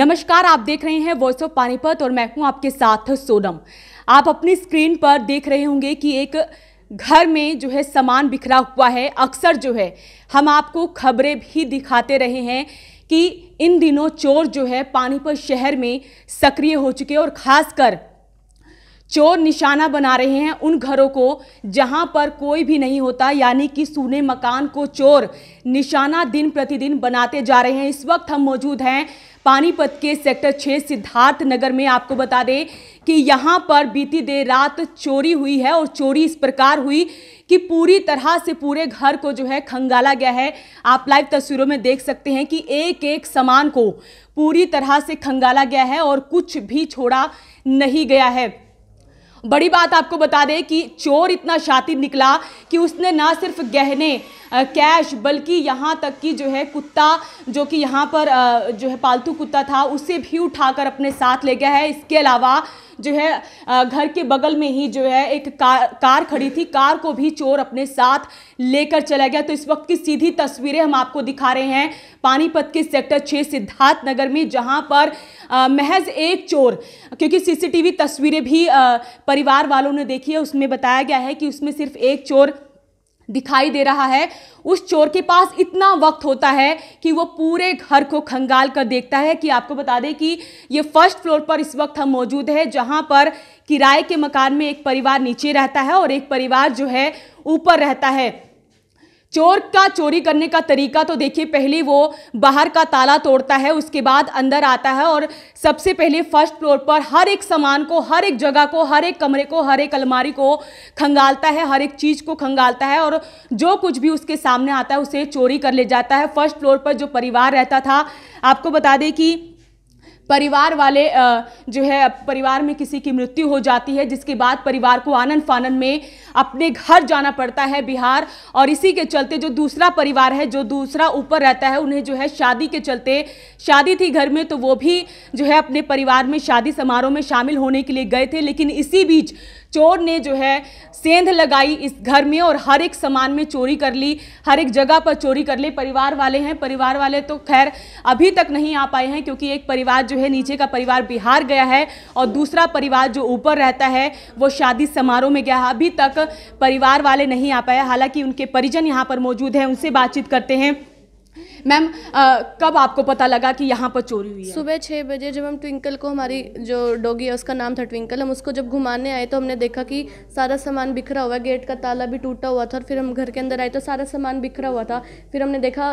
नमस्कार आप देख रहे हैं वॉइस ऑफ पानीपत और मैं हूं आपके साथ सोनम आप अपनी स्क्रीन पर देख रहे होंगे कि एक घर में जो है सामान बिखरा हुआ है अक्सर जो है हम आपको खबरें भी दिखाते रहे हैं कि इन दिनों चोर जो है पानीपत शहर में सक्रिय हो चुके और ख़ासकर चोर निशाना बना रहे हैं उन घरों को जहां पर कोई भी नहीं होता यानी कि सूने मकान को चोर निशाना दिन प्रतिदिन बनाते जा रहे हैं इस वक्त हम मौजूद हैं पानीपत के सेक्टर छः सिद्धार्थ नगर में आपको बता दें कि यहाँ पर बीती देर रात चोरी हुई है और चोरी इस प्रकार हुई कि पूरी तरह से पूरे घर को जो है खंगाला गया है आप लाइव तस्वीरों में देख सकते हैं कि एक एक सामान को पूरी तरह से खंगाला गया है और कुछ भी छोड़ा नहीं गया है बड़ी बात आपको बता दें कि चोर इतना शातिर निकला कि उसने ना सिर्फ गहने कैश बल्कि यहाँ तक कि जो है कुत्ता जो कि यहाँ पर जो है पालतू कुत्ता था उसे भी उठाकर अपने साथ ले गया है इसके अलावा जो है घर के बगल में ही जो है एक कार कार खड़ी थी कार को भी चोर अपने साथ लेकर चला गया तो इस वक्त की सीधी तस्वीरें हम आपको दिखा रहे हैं पानीपत के सेक्टर छः सिद्धार्थ नगर में जहाँ पर महज एक चोर क्योंकि सीसीटीवी तस्वीरें भी परिवार वालों ने देखी है उसमें बताया गया है कि उसमें सिर्फ एक चोर दिखाई दे रहा है उस चोर के पास इतना वक्त होता है कि वो पूरे घर को खंगाल कर देखता है कि आपको बता दें कि ये फर्स्ट फ्लोर पर इस वक्त हम मौजूद है जहां पर किराए के मकान में एक परिवार नीचे रहता है और एक परिवार जो है ऊपर रहता है चोर का चोरी करने का तरीका तो देखिए पहले वो बाहर का ताला तोड़ता है उसके बाद अंदर आता है और सबसे पहले फर्स्ट फ्लोर पर हर एक सामान को हर एक जगह को हर एक कमरे को हर एक अलमारी को खंगालता है हर एक चीज़ को खंगालता है और जो कुछ भी उसके सामने आता है उसे चोरी कर ले जाता है फर्स्ट फ्लोर पर जो परिवार रहता था आपको बता दें कि परिवार वाले जो है परिवार में किसी की मृत्यु हो जाती है जिसके बाद परिवार को आनंद फानंद में अपने घर जाना पड़ता है बिहार और इसी के चलते जो दूसरा परिवार है जो दूसरा ऊपर रहता है उन्हें जो है शादी के चलते शादी थी घर में तो वो भी जो है अपने परिवार में शादी समारोह में शामिल होने के लिए गए थे लेकिन इसी बीच चोर ने जो है सेंध लगाई इस घर में और हर एक सामान में चोरी कर ली हर एक जगह पर चोरी कर ली परिवार वाले हैं परिवार वाले तो खैर अभी तक नहीं आ पाए हैं क्योंकि एक परिवार जो है नीचे का परिवार बिहार गया है और दूसरा परिवार जो ऊपर रहता है वो शादी समारोह में गया है अभी तक परिवार वाले नहीं आ पाए हालांकि उनके परिजन यहाँ पर मौजूद हैं उनसे बातचीत करते हैं मैम uh, कब आपको पता लगा कि यहाँ पर चोरी हुई है सुबह छः बजे जब हम ट्विंकल को हमारी जो डॉगी है उसका नाम था ट्विंकल हम उसको जब घुमाने आए तो हमने देखा कि सारा सामान बिखरा हुआ है गेट का ताला भी टूटा हुआ था और फिर हम घर के अंदर आए तो सारा सामान बिखरा हुआ था फिर हमने देखा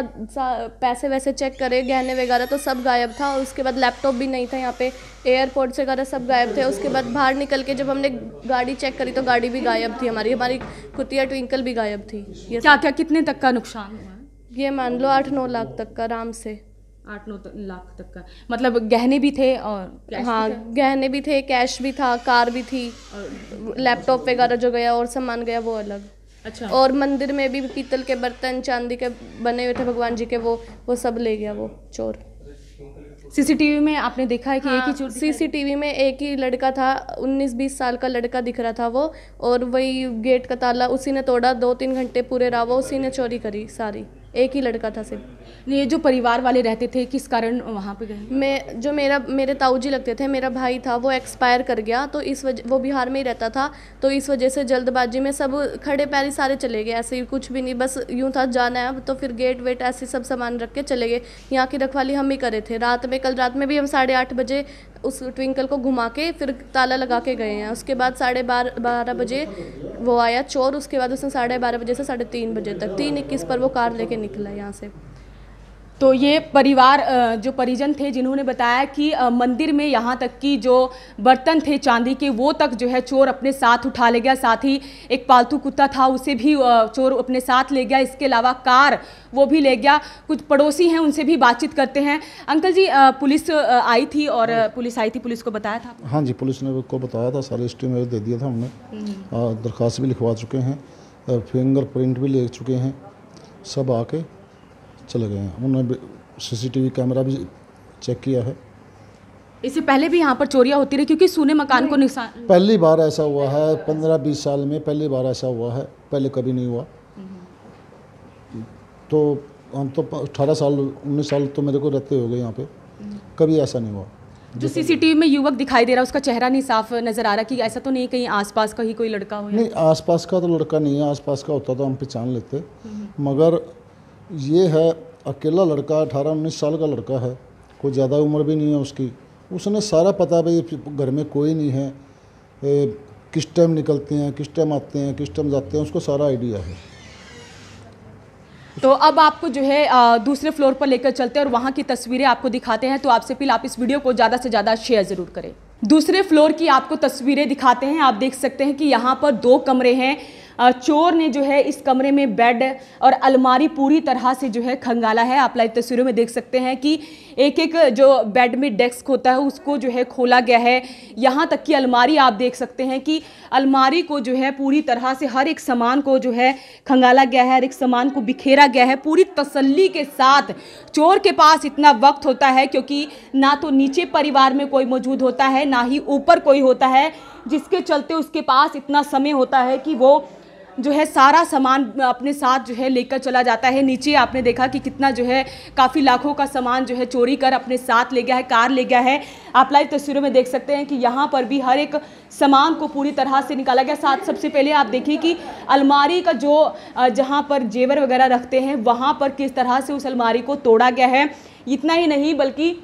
पैसे वैसे चेक करे गहने वगैरह तो सब गायब था उसके बाद लैपटॉप भी नहीं था यहाँ पे एयरपोर्ट वगैरह सब गायब थे उसके बाद बाहर निकल के जब हमने गाड़ी चेक करी तो गाड़ी भी गायब थी हमारी हमारी कुतिया ट्विंकल भी गायब थी क्या क्या कितने तक का नुकसान हुआ ये मान लो आठ नौ लाख तक का आराम से आठ नौ लाख तक का मतलब गहने भी थे और हाँ गहने भी थे कैश भी था कार भी थी लैपटॉप वगैरह जो गया और सामान गया वो अलग अच्छा और मंदिर में भी पीतल के बर्तन चांदी के बने हुए थे भगवान जी के वो वो सब ले गया वो चोर सीसीटीवी में आपने देखा है कि हाँ, एक ही हाँ, चोर सीसीटीवी में एक ही लड़का था 19-20 साल का लड़का दिख रहा था वो और वही गेट का ताला उसी ने तोड़ा दो तीन घंटे पूरे रहा वो उसी ने चोरी करी सारी एक ही लड़का था सिर्फ ये जो परिवार वाले रहते थे किस कारण वहाँ पे गए मैं जो मेरा मेरे ताऊ जी लगते थे मेरा भाई था वो एक्सपायर कर गया तो इस वजह वो बिहार में ही रहता था तो इस वजह से जल्दबाजी में सब खड़े पैर ही सारे चले गए ऐसे ही कुछ भी नहीं बस यूँ था जाना है तो फिर गेट वेट ऐसे सब सामान रख के चले गए यहाँ की रखवाली हम ही करे थे रात में कल रात में भी हम साढ़े आठ बजे उस ट्विंकल को घुमा के फिर ताला लगा के गए हैं उसके बाद साढ़े बार बारह बजे वो आया चोर उसके बाद उसने साढ़े बारह बजे से साढ़े तीन बजे तक तीन इक्कीस पर वो कार लेके निकला यहाँ से तो ये परिवार जो परिजन थे जिन्होंने बताया कि मंदिर में यहाँ तक कि जो बर्तन थे चांदी के वो तक जो है चोर अपने साथ उठा ले गया साथ ही एक पालतू कुत्ता था उसे भी चोर अपने साथ ले गया इसके अलावा कार वो भी ले गया कुछ पड़ोसी हैं उनसे भी बातचीत करते हैं अंकल जी पुलिस आई थी और पुलिस आई थी पुलिस को बताया था हाँ जी पुलिस ने को बताया था सारे एस्टिमेट दे दिया था हमने हम्म। दरख्वास्त भी लिखवा चुके हैं फिंगर भी ले चुके हैं सब आके चले गए हैं उन्होंने सीसीटीवी कैमरा भी चेक किया है इससे पहले भी यहाँ पर चोरियाँ होती रही क्योंकि सूने मकान को नुकसान पहली बार ऐसा हुआ है पंद्रह बीस साल में पहली बार ऐसा हुआ है पहले कभी नहीं हुआ तो हम तो अठारह साल उन्नीस साल तो मेरे को रहते हो गए यहाँ पे कभी ऐसा नहीं हुआ जो सीसीटीवी में युवक दिखाई दे रहा है उसका चेहरा नहीं साफ नजर आ रहा कि ऐसा तो नहीं कहीं आसपास का ही कोई लड़का हो नहीं आसपास का तो लड़का नहीं है आसपास का होता तो हम पहचान लेते हम्म। मगर ये है अकेला लड़का अठारह उन्नीस साल का लड़का है कोई ज़्यादा उम्र भी नहीं है उसकी उसने सारा पता भाई घर में कोई नहीं है ए, किस टाइम निकलते हैं किस टाइम आते हैं किस टाइम जाते हैं उसको सारा आइडिया है तो अब आपको जो है दूसरे फ्लोर पर लेकर चलते हैं और वहाँ की तस्वीरें आपको दिखाते हैं तो आपसे अपील आप इस वीडियो को ज़्यादा से ज़्यादा शेयर ज़रूर करें दूसरे फ्लोर की आपको तस्वीरें दिखाते हैं आप देख सकते हैं कि यहाँ पर दो कमरे हैं चोर ने जो है इस कमरे में बेड और अलमारी पूरी तरह से जो है खंगाला है आप लाइव तस्वीरों में देख सकते हैं कि एक एक जो बेड में डेस्क होता है उसको जो है खोला गया है यहाँ तक कि अलमारी आप देख सकते हैं कि अलमारी को जो है पूरी तरह से हर एक सामान को जो है खंगाला गया है हर एक सामान को बिखेरा गया है पूरी तसल्ली के साथ चोर के पास इतना वक्त होता है क्योंकि ना तो नीचे परिवार में कोई मौजूद होता है ना ही ऊपर कोई होता है जिसके चलते उसके पास इतना समय होता है कि वो जो है सारा सामान अपने साथ जो है लेकर चला जाता है नीचे आपने देखा कि कितना जो है काफ़ी लाखों का सामान जो है चोरी कर अपने साथ ले गया है कार ले गया है आप लाइव तस्वीरों में देख सकते हैं कि यहाँ पर भी हर एक सामान को पूरी तरह से निकाला गया साथ सबसे पहले आप देखिए कि अलमारी का जो जहाँ पर जेवर वगैरह रखते हैं वहाँ पर किस तरह से उस अलमारी को तोड़ा गया है इतना ही नहीं बल्कि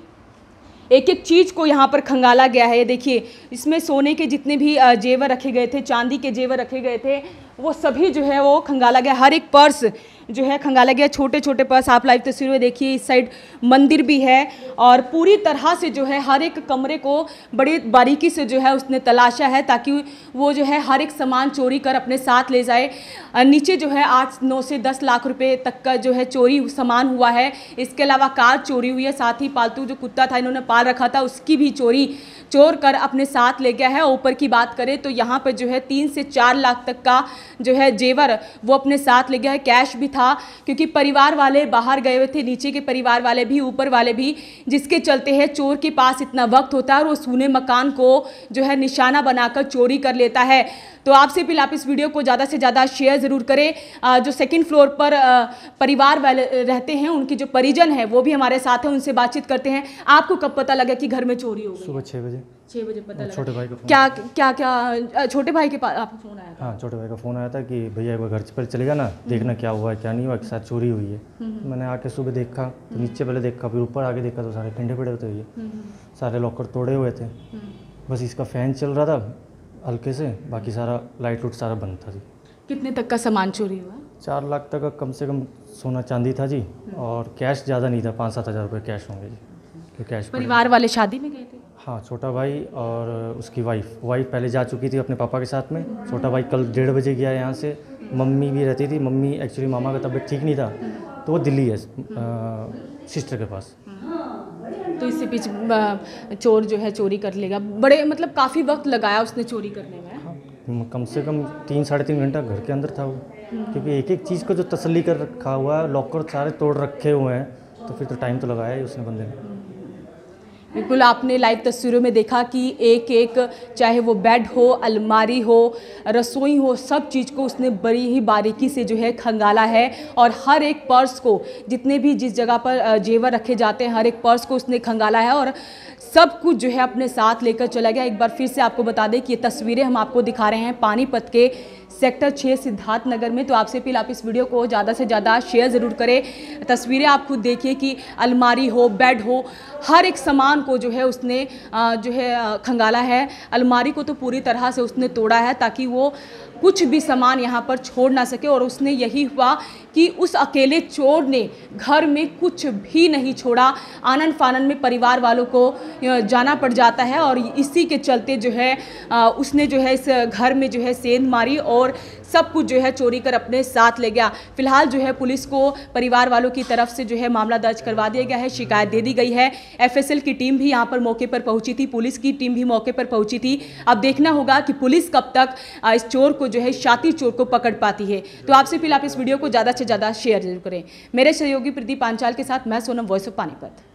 एक एक चीज़ को यहाँ पर खंगाला गया है देखिए इसमें सोने के जितने भी जेवर रखे गए थे चांदी के जेवर रखे गए थे वो सभी जो है वो खंगाला गया हर एक पर्स जो है खंगाला गया छोटे छोटे पर्स आप लाइव तस्वीर में देखिए इस साइड मंदिर भी है और पूरी तरह से जो है हर एक कमरे को बड़ी बारीकी से जो है उसने तलाशा है ताकि वो जो है हर एक सामान चोरी कर अपने साथ ले जाए नीचे जो है आज नौ से दस लाख रुपए तक का जो है चोरी सामान हुआ है इसके अलावा कार चोरी हुई है साथ ही पालतू जो कुत्ता था इन्होंने पाल रखा था उसकी भी चोरी चोर कर अपने साथ ले गया है ऊपर की बात करें तो यहाँ पर जो है तीन से चार लाख तक का जो है जेवर वो अपने साथ ले गया है कैश भी था क्योंकि परिवार वाले बाहर गए हुए थे नीचे के परिवार वाले भी ऊपर वाले भी जिसके चलते है चोर के पास इतना वक्त होता है और वो सूने मकान को जो है निशाना बनाकर चोरी कर लेता है तो आपसे पहले आप इस वीडियो को ज़्यादा से ज़्यादा शेयर ज़रूर करें जो सेकंड फ्लोर पर परिवार वाले रहते हैं उनके जो परिजन है वो भी हमारे साथ हैं उनसे बातचीत करते हैं आपको कब पता लगा कि घर में चोरी हो सुबह छः बजे छः बजे पता छोटे भाई का क्या क्या क्या छोटे भाई के पास फ़ोन आया था हाँ छोटे भाई का फ़ोन आया था कि भैया एक बार घर पर चलेगा ना हम्म। देखना क्या हुआ है क्या नहीं हुआ एक साथ चोरी हुई है हम्म, हम्म। मैंने आके सुबह देखा तो नीचे पहले देखा फिर ऊपर आके देखा तो सारे ठंडे पड़े होते हुए सारे लॉकर तोड़े हुए थे बस इसका फ़ैन चल रहा था हल्के से बाकी सारा लाइट लुट सारा बंद था जी कितने तक का सामान चोरी हुआ चार लाख तक का कम से कम सोना चांदी था जी और कैश ज़्यादा नहीं था पाँच सात हज़ार रुपये कैश होंगे जी तो अच्छा। कैश परिवार वाले शादी में गए हाँ छोटा भाई और उसकी वाइफ वाइफ पहले जा चुकी थी अपने पापा के साथ में छोटा भाई कल डेढ़ बजे गया यहाँ से मम्मी भी रहती थी मम्मी एक्चुअली मामा का तबीयत ठीक नहीं था तो वो दिल्ली है सिस्टर के पास तो इससे पीछे चोर जो है चोरी कर लेगा बड़े मतलब काफ़ी वक्त लगाया उसने चोरी करने में हाँ, कम से कम तीन साढ़े तीन घंटा घर के अंदर था वो क्योंकि एक एक चीज़ को जो तसली कर रखा हुआ है लॉकर सारे तोड़ रखे हुए हैं तो फिर तो टाइम तो लगाया ही उसने बंदे ने बिल्कुल आपने लाइव तस्वीरों में देखा कि एक एक चाहे वो बेड हो अलमारी हो रसोई हो सब चीज़ को उसने बड़ी ही बारीकी से जो है खंगाला है और हर एक पर्स को जितने भी जिस जगह पर जेवर रखे जाते हैं हर एक पर्स को उसने खंगाला है और सब कुछ जो है अपने साथ लेकर चला गया एक बार फिर से आपको बता दें कि ये तस्वीरें हम आपको दिखा रहे हैं पानीपत के सेक्टर छः सिद्धार्थ नगर में तो आपसे अपील आप इस वीडियो को ज़्यादा से ज़्यादा शेयर ज़रूर करें तस्वीरें आप खुद देखिए कि अलमारी हो बेड हो हर एक सामान को जो है उसने जो है खंगाला है अलमारी को तो पूरी तरह से उसने तोड़ा है ताकि वो कुछ भी सामान यहाँ पर छोड़ ना सके और उसने यही हुआ कि उस अकेले चोर ने घर में कुछ भी नहीं छोड़ा आनंद फानन में परिवार वालों को जाना पड़ जाता है और इसी के चलते जो है उसने जो है इस घर में जो है सेंध मारी और सब कुछ जो है चोरी कर अपने साथ ले गया फिलहाल जो है पुलिस को परिवार वालों की तरफ से जो है मामला दर्ज करवा दिया गया है शिकायत दे दी गई है एफएसएल की टीम भी यहाँ पर मौके पर पहुंची थी पुलिस की टीम भी मौके पर पहुंची थी अब देखना होगा कि पुलिस कब तक इस चोर को जो है शातिर चोर को पकड़ पाती है तो आपसे फिर आप इस वीडियो को ज़्यादा से ज़्यादा शेयर जरूर करें मेरे सहयोगी प्रदीप पांचाल के साथ मैं सोनम वॉइस ऑफ पानीपत